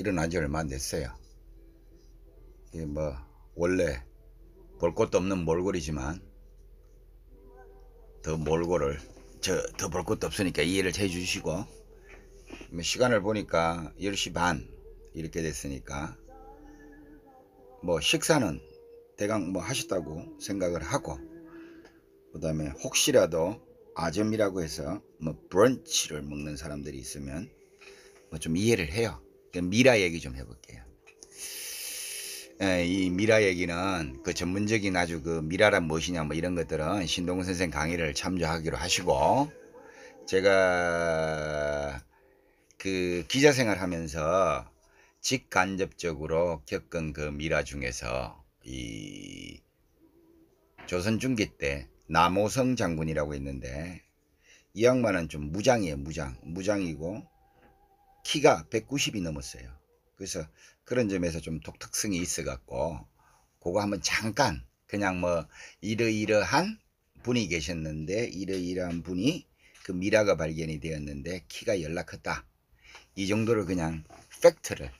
일어난 지 얼마 안 됐어요. 이게 뭐 원래 볼 것도 없는 몰골이지만 더 몰골을 저더 볼 것도 없으니까 이해를 해 주시고 뭐 시간을 보니까 10시 반 이렇게 됐으니까 뭐 식사는 대강 뭐 하셨다고 생각을 하고 그 다음에 혹시라도 아점이라고 해서 뭐 브런치를 먹는 사람들이 있으면 뭐 좀 이해를 해요. 그 미라 얘기 좀 해볼게요. 예, 이 미라 얘기는 그 전문적인 아주 그 미라란 무엇이냐 뭐 이런 것들은 신동훈 선생 강의를 참조하기로 하시고 제가 그 기자 생활하면서 직간접적으로 겪은 그 미라 중에서 이 조선 중기 때 남호성 장군이라고 있는데 이 양반은 좀 무장이에요 무장 무장이고 키가 190이 넘었어요. 그래서 그런 점에서 좀 독특성이 있어갖고 그거 한번 잠깐 그냥 뭐 이러이러한 분이 계셨는데 이러이러한 분이 그 미라가 발견이 되었는데 키가 연락 컸다. 이 정도를 그냥 팩트를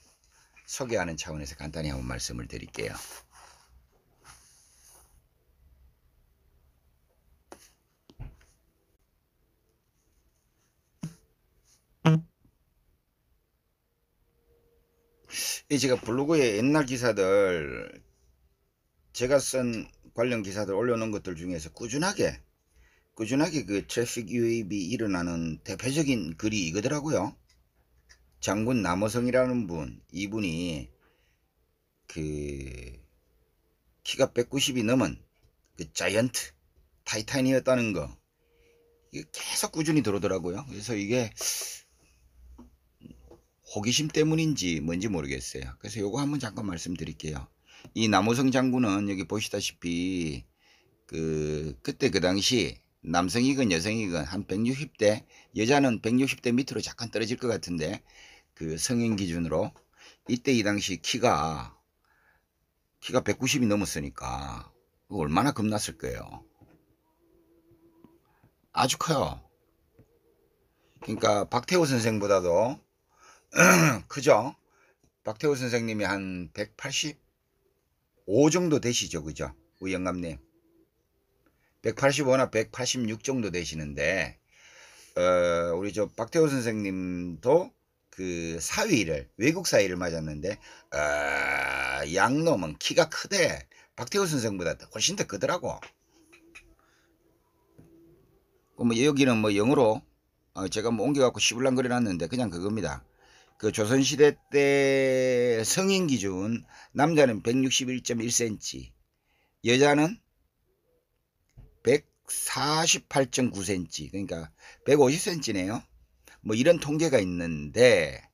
소개하는 차원에서 간단히 한번 말씀을 드릴게요. 제가 블로그에 옛날 기사들 제가 쓴 관련 기사들 올려놓은 것들 중에서 꾸준하게 꾸준하게 그 트래픽 유입이 일어나는 대표적인 글이 이거더라고요. 장군 남호성이라는 분, 이분이 그 키가 190이 넘은 그 자이언트 타이타인이었다는거 이게 계속 꾸준히 들어오더라고요. 그래서 이게 호기심 때문인지 뭔지 모르겠어요. 그래서 요거 한번 잠깐 말씀드릴게요. 이 남우성 장군은 여기 보시다시피 그 그때 그 당시 남성이건 여성이건 한 160대 여자는 160대 밑으로 잠깐 떨어질 것 같은데 그 성인 기준으로 이때 이 당시 키가 키가 190이 넘었으니까 얼마나 겁났을 거예요. 아주 커요. 그러니까 박태호 선생보다도 그죠? 박태우 선생님이 한 185 정도 되시죠? 그죠? 우 영감님. 185나 186 정도 되시는데, 어, 우리 저 박태호 선생님도 그 사위를, 외국 사위를 맞았는데, 어, 양놈은 키가 크대. 박태호 선생보다 훨씬 더 크더라고. 그 뭐 여기는 뭐 영어로 어, 제가 뭐 옮겨갖고 시불랑거려 놨는데 그냥 그겁니다. 그 조선시대 때 성인 기준 남자는 161.1cm, 여자는 148.9cm, 그러니까 150cm네요. 뭐 이런 통계가 있는데,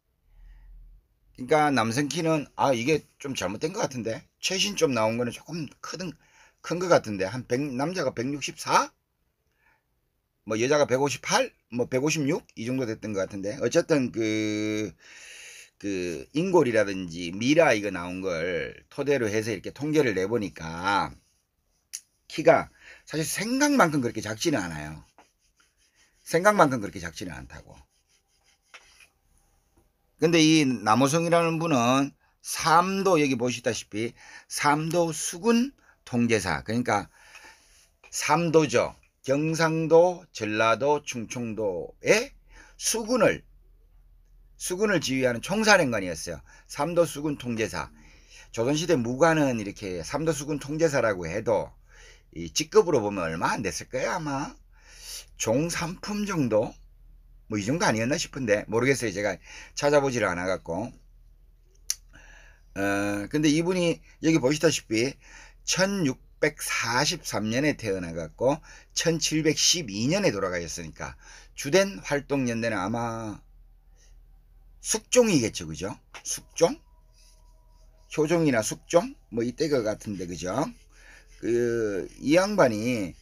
그러니까 남성 키는 아 이게 좀 잘못된 것 같은데 최신 좀 나온 거는 조금 크든 큰것 같은데 한 100, 남자가 164? 뭐 여자가 158, 뭐 156 이 정도 됐던 것 같은데 어쨌든 그, 그 인골이라든지 미라 이거 나온 걸 토대로 해서 이렇게 통계를 내보니까 키가 사실 생각만큼 그렇게 작지는 않아요. 생각만큼 그렇게 작지는 않다고. 근데 이 남호성이라는 분은 3도 여기 보시다시피 3도 수군 통제사 그러니까 3도죠 경상도, 전라도, 충청도의 수군을 수군을 지휘하는 총사령관이었어요. 삼도 수군 통제사. 조선시대 무관은 이렇게 삼도 수군 통제사라고 해도 이 직급으로 보면 얼마 안 됐을 거예요 아마 종삼품 정도 뭐 이 정도 아니었나 싶은데 모르겠어요 제가 찾아보지를 않아 갖고 어 근데 이분이 여기 보시다시피 1600 1643년에 태어나갖고 1712년에 돌아가셨으니까 주된 활동 연대는 아마 숙종이겠죠 그죠 숙종 효종이나 숙종 뭐 이때 것 같은데 그죠 그 이 양반이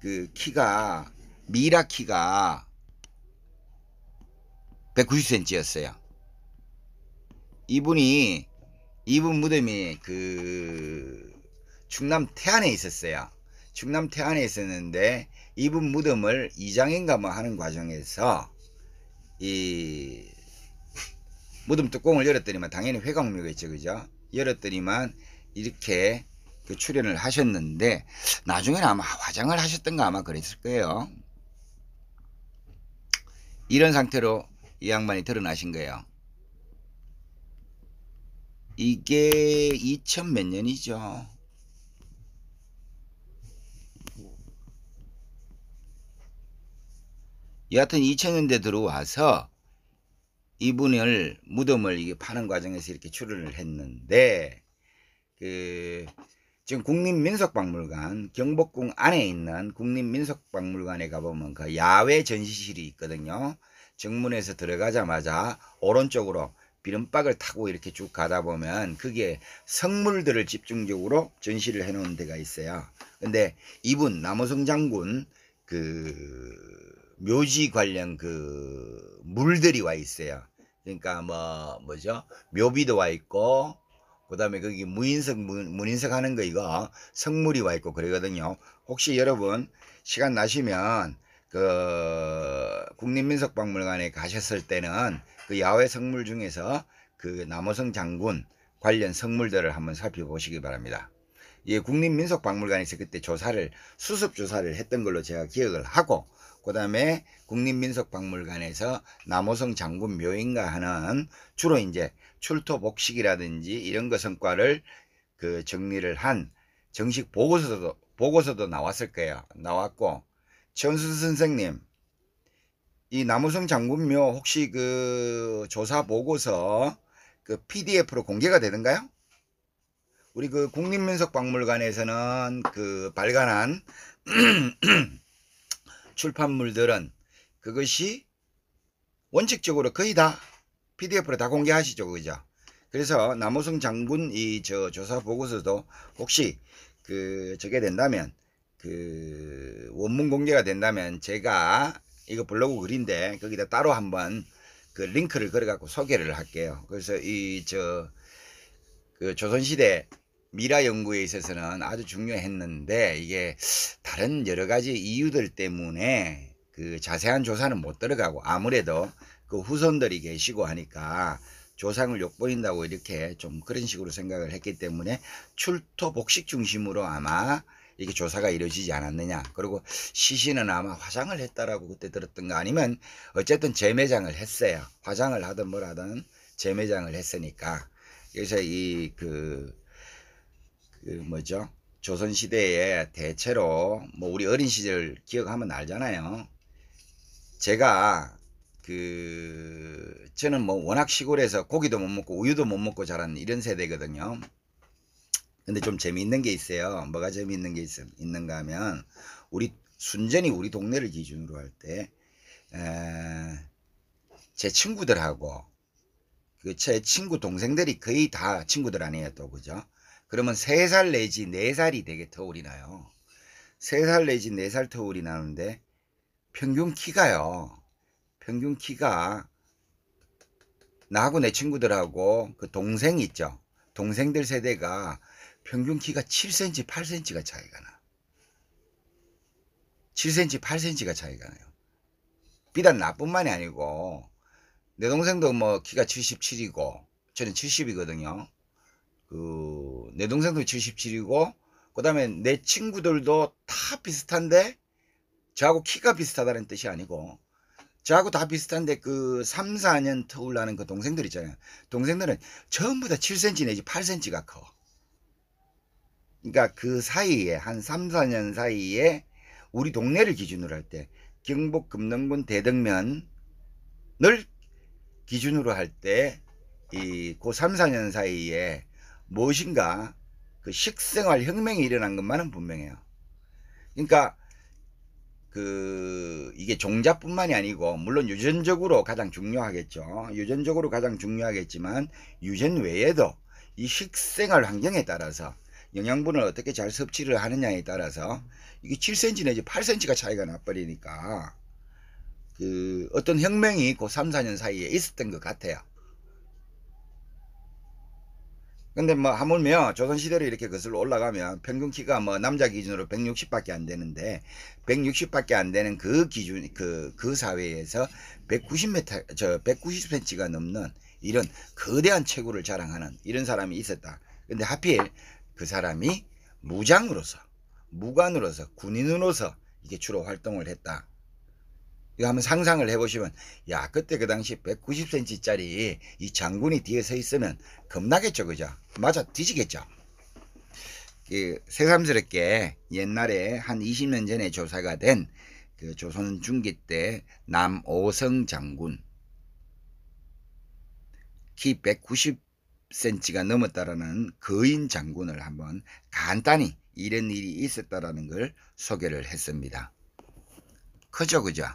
그 키가 미라 키가 190cm였어요 이분이 이분 무덤이 그 충남 태안에 있었어요. 충남 태안에 있었는데 이분 무덤을 이장인가뭐 하는 과정에서 이 무덤 뚜껑을 열었더니만 당연히 회광묘겠죠 그죠 열었더니만 이렇게 그 출연을 하셨는데 나중에는 아마 화장을 하셨던가 아마 그랬을 거예요 이런 상태로 이 양반이 드러나신 거예요 이게 2000 몇 년이죠 여하튼 2000년대 들어와서 이분을 무덤을 이게 파는 과정에서 이렇게 출연을 했는데 그 지금 국립민속박물관 경복궁 안에 있는 국립민속박물관에 가보면 그 야외 전시실이 있거든요. 정문에서 들어가자마자 오른쪽으로 비름박을 타고 이렇게 쭉 가다 보면 그게 성물들을 집중적으로 전시를 해놓은 데가 있어요. 근데 이분 남호성 장군 그 묘지 관련 그 물들이 와 있어요. 그러니까 뭐 뭐죠? 묘비도 와 있고 그다음에 거기 무인석 문, 인석 하는 거 이거 성물이 와 있고 그러거든요. 혹시 여러분 시간 나시면 그 국립민속박물관에 가셨을 때는 그 야외 성물 중에서 그 남호성 장군 관련 성물들을 한번 살펴보시기 바랍니다. 예, 국립민속박물관에서 그때 조사를 수습 조사를 했던 걸로 제가 기억을 하고 그 다음에 국립민속박물관에서 남호성 장군 묘인가 하는 주로 이제 출토 복식이라든지 이런 것 성과를 그 정리를 한 정식 보고서도 보고서도 나왔을 거예요. 나왔고 천수 선생님 이 남호성 장군묘 혹시 그 조사 보고서 그 PDF로 공개가 되는가요? 우리 그 국립민속박물관에서는 그 발간한 출판물들은 그것이 원칙적으로 거의 다 PDF로 다 공개하시죠. 그죠? 그래서 남호성 장군 이저 조사 보고서도 혹시 그 저게 된다면 그 원문 공개가 된다면 제가 이거 블로그 글인데 거기다 따로 한번 그 링크를 걸어갖고 소개를 할게요. 그래서 이 저 그 조선시대 미라 연구에 있어서는 아주 중요했는데 이게 다른 여러 가지 이유들 때문에 그 자세한 조사는 못 들어가고 아무래도 그 후손들이 계시고 하니까 조상을 욕보인다고 이렇게 좀 그런 식으로 생각을 했기 때문에 출토 복식 중심으로 아마 이게 렇 조사가 이루어지지 않았느냐 그리고 시신은 아마 화장을 했다라고 그때 들었던가 아니면 어쨌든 재매장을 했어요 화장을 하든 뭘 하든 재매장을 했으니까 그래서 이그 그 뭐죠 조선시대에 대체로 뭐 우리 어린 시절 기억하면 알잖아요 제가 그 저는 뭐 워낙 시골에서 고기도 못 먹고 우유도 못 먹고 자란 이런 세대거든요 근데 좀 재미있는 게 있어요 뭐가 재미있는 게 있, 있는가 하면 우리 순전히 우리 동네를 기준으로 할때제 친구들하고 그 제 친구 동생들이 거의 다 친구들 아니에요 또 그죠 그러면 3살 내지 4살이 되게 터울이 나요. 3살 내지 4살 터울이 나는데 평균 키가요. 평균 키가 나하고 내 친구들하고 그 동생 있죠. 동생들 세대가 평균 키가 7cm, 8cm가 차이가 나. 7cm, 8cm가 차이가 나요. 비단 나뿐만이 아니고 내 동생도 뭐 키가 77이고 저는 70이거든요. 그내 동생도 77이고 그 다음에 내 친구들도 다 비슷한데 저하고 키가 비슷하다는 뜻이 아니고 저하고 다 비슷한데 그 3, 4년 터울 나는 그 동생들 있잖아요. 동생들은 전부 다 7cm 내지 8cm가 커. 그니까그 사이에 한 3, 4년 사이에 우리 동네를 기준으로 할 때 경북 금능군 대덕면을 기준으로 할 때 이고 3, 4년 사이에 무엇인가 그 식생활 혁명이 일어난 것만은 분명해요. 그러니까 그 이게 종자뿐만이 아니고 물론 유전적으로 가장 중요하겠죠. 유전적으로 가장 중요하겠지만 유전 외에도 이 식생활 환경에 따라서 영양분을 어떻게 잘 섭취를 하느냐에 따라서 이게 7cm 내지 8cm가 차이가 나버리니까 그 어떤 혁명이 그 3, 4년 사이에 있었던 것 같아요. 근데 뭐 하물며 조선시대로 이렇게 거슬러 올라가면 평균 키가 뭐 남자 기준으로 160밖에 안 되는데 160밖에 안 되는 그 기준 그, 그 사회에서 190m 저 190cm가 넘는 이런 거대한 체구를 자랑하는 이런 사람이 있었다. 근데 하필 그 사람이 무장으로서 무관으로서 군인으로서 이게 주로 활동을 했다. 이거 한번 상상을 해보시면 야 그때 그 당시 190cm 짜리 이 장군이 뒤에 서 있으면 겁나겠죠 그죠 맞아 뒤지겠죠 그 새삼스럽게 옛날에 한 20년 전에 조사가 된 그 조선 중기 때 남오성 장군 키 190cm가 넘었다라는 거인 장군을 한번 간단히 이런 일이 있었다라는 걸 소개를 했습니다. 그죠 그죠?